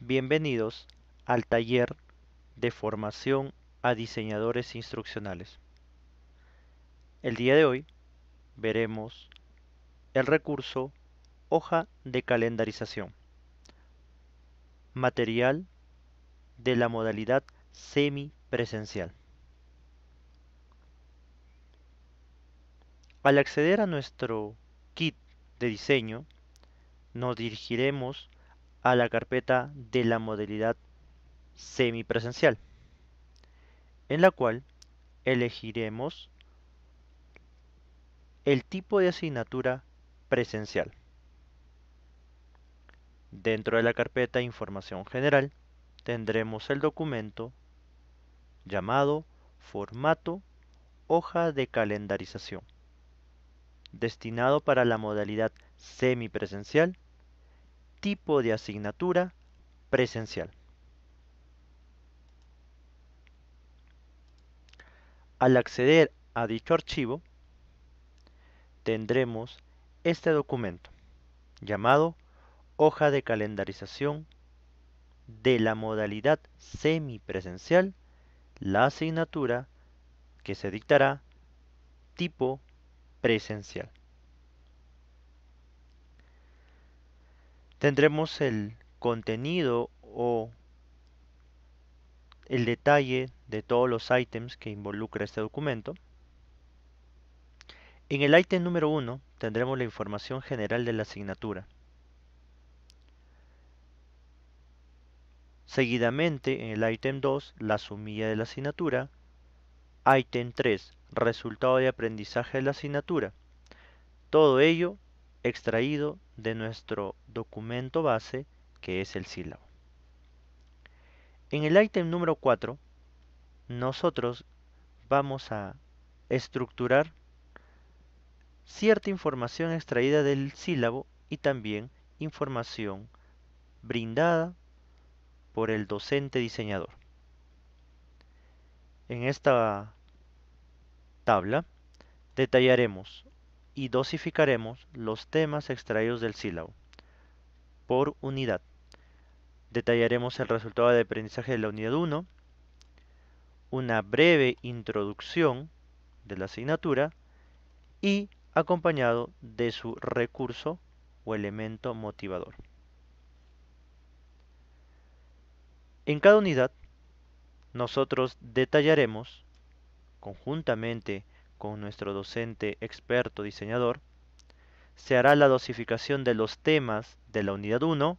Bienvenidos al taller de formación a diseñadores instruccionales. El día de hoy veremos el recurso hoja de calendarización, material de la modalidad semipresencial. Al acceder a nuestro kit de diseño, nos dirigiremos a la carpeta de la modalidad semipresencial, en la cual elegiremos el tipo de asignatura presencial. Dentro de la carpeta Información General tendremos el documento llamado Formato Hoja de Calendarización, destinado para la modalidad semipresencial tipo de asignatura presencial. Al acceder a dicho archivo, tendremos este documento llamado Hoja de Calendarización de la modalidad semipresencial, la asignatura que se dictará tipo presencial. tendremos el contenido o el detalle de todos los ítems que involucra este documento. En el ítem número 1 tendremos la información general de la asignatura. Seguidamente en el ítem 2 la sumilla de la asignatura. Ítem 3 resultado de aprendizaje de la asignatura. Todo ello extraído de nuestro documento base que es el sílabo. En el ítem número 4 nosotros vamos a estructurar cierta información extraída del sílabo y también información brindada por el docente diseñador. En esta tabla detallaremos y dosificaremos los temas extraídos del sílabo por unidad. Detallaremos el resultado de aprendizaje de la unidad 1, una breve introducción de la asignatura y acompañado de su recurso o elemento motivador. En cada unidad, nosotros detallaremos, conjuntamente con nuestro docente experto diseñador, se hará la dosificación de los temas de la unidad 1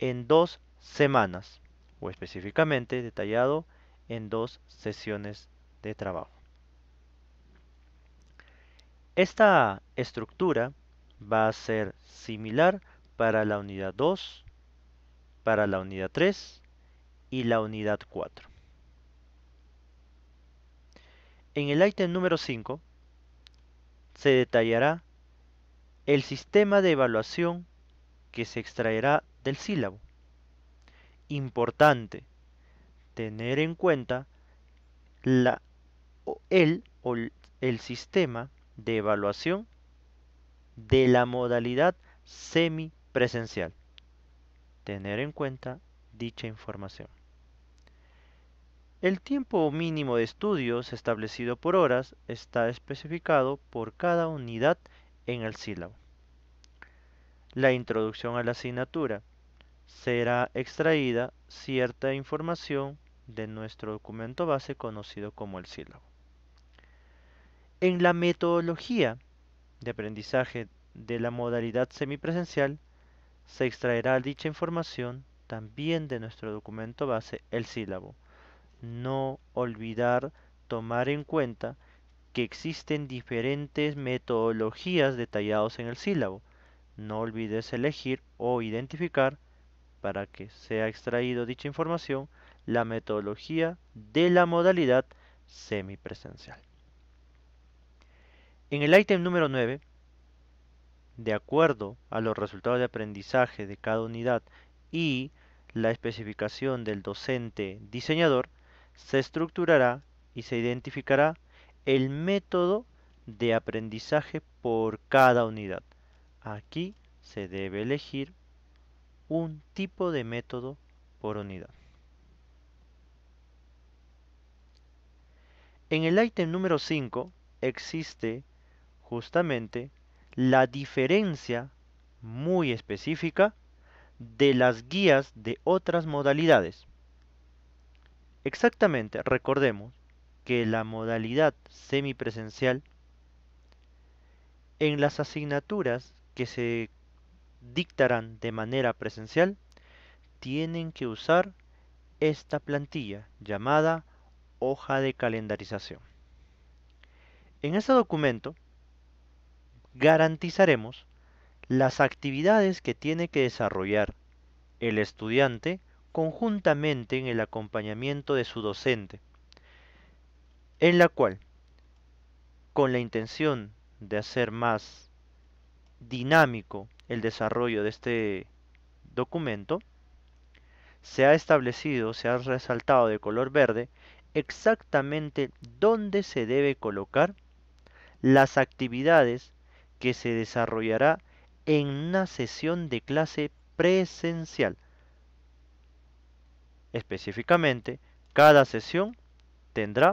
en dos semanas, o específicamente detallado en dos sesiones de trabajo. Esta estructura va a ser similar para la unidad 2, para la unidad 3 y la unidad 4. En el ítem número 5 se detallará el sistema de evaluación que se extraerá del sílabo. Importante tener en cuenta la, el o el sistema de evaluación de la modalidad semipresencial. Tener en cuenta dicha información. El tiempo mínimo de estudios establecido por horas está especificado por cada unidad en el sílabo. La introducción a la asignatura será extraída cierta información de nuestro documento base conocido como el sílabo. En la metodología de aprendizaje de la modalidad semipresencial se extraerá dicha información también de nuestro documento base, el sílabo, no olvidar tomar en cuenta que existen diferentes metodologías detallados en el sílabo. No olvides elegir o identificar, para que sea extraído dicha información, la metodología de la modalidad semipresencial. En el ítem número 9, de acuerdo a los resultados de aprendizaje de cada unidad y la especificación del docente diseñador, se estructurará y se identificará el método de aprendizaje por cada unidad. Aquí se debe elegir un tipo de método por unidad. En el ítem número 5 existe justamente la diferencia muy específica de las guías de otras modalidades. Exactamente, recordemos que la modalidad semipresencial en las asignaturas que se dictarán de manera presencial tienen que usar esta plantilla llamada hoja de calendarización. En este documento garantizaremos las actividades que tiene que desarrollar el estudiante conjuntamente en el acompañamiento de su docente, en la cual, con la intención de hacer más dinámico el desarrollo de este documento, se ha establecido, se ha resaltado de color verde exactamente dónde se debe colocar las actividades que se desarrollará en una sesión de clase presencial. Específicamente, cada sesión tendrá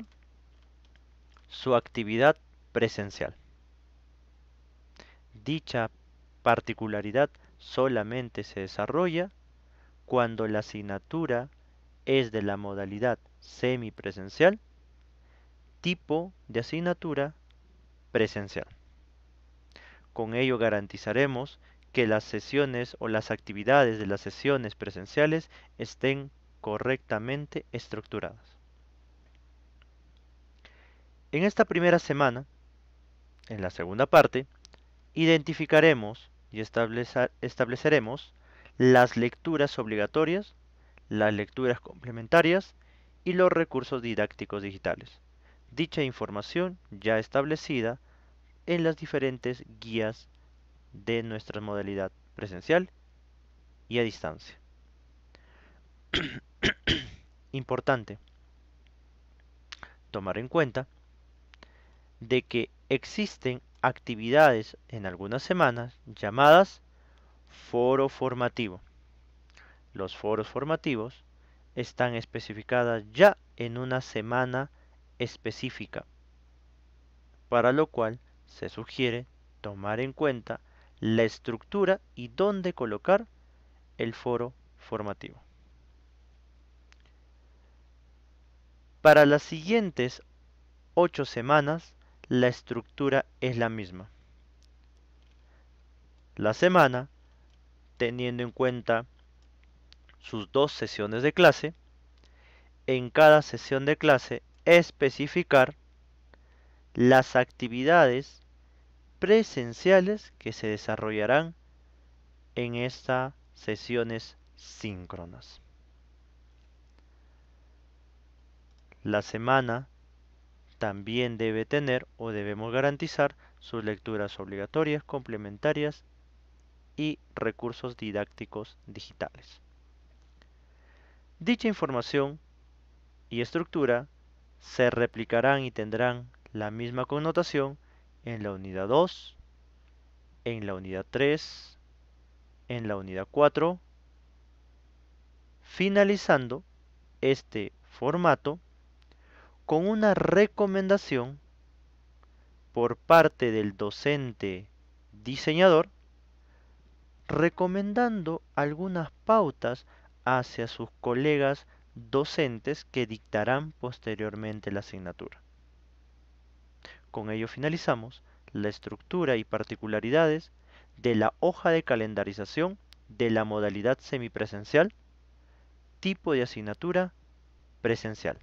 su actividad presencial. Dicha particularidad solamente se desarrolla cuando la asignatura es de la modalidad semipresencial, tipo de asignatura presencial. Con ello garantizaremos que las sesiones o las actividades de las sesiones presenciales estén correctamente estructuradas. En esta primera semana, en la segunda parte, identificaremos y estableceremos las lecturas obligatorias, las lecturas complementarias y los recursos didácticos digitales. Dicha información ya establecida en las diferentes guías de nuestra modalidad presencial y a distancia. importante tomar en cuenta de que existen actividades en algunas semanas llamadas foro formativo. Los foros formativos están especificadas ya en una semana específica, para lo cual se sugiere tomar en cuenta la estructura y dónde colocar el foro formativo. Para las siguientes ocho semanas, la estructura es la misma. La semana, teniendo en cuenta sus dos sesiones de clase, en cada sesión de clase especificar las actividades presenciales que se desarrollarán en estas sesiones síncronas. La semana también debe tener o debemos garantizar sus lecturas obligatorias, complementarias y recursos didácticos digitales. Dicha información y estructura se replicarán y tendrán la misma connotación en la unidad 2, en la unidad 3, en la unidad 4, finalizando este formato con una recomendación por parte del docente diseñador recomendando algunas pautas hacia sus colegas docentes que dictarán posteriormente la asignatura. Con ello finalizamos la estructura y particularidades de la hoja de calendarización de la modalidad semipresencial, tipo de asignatura presencial.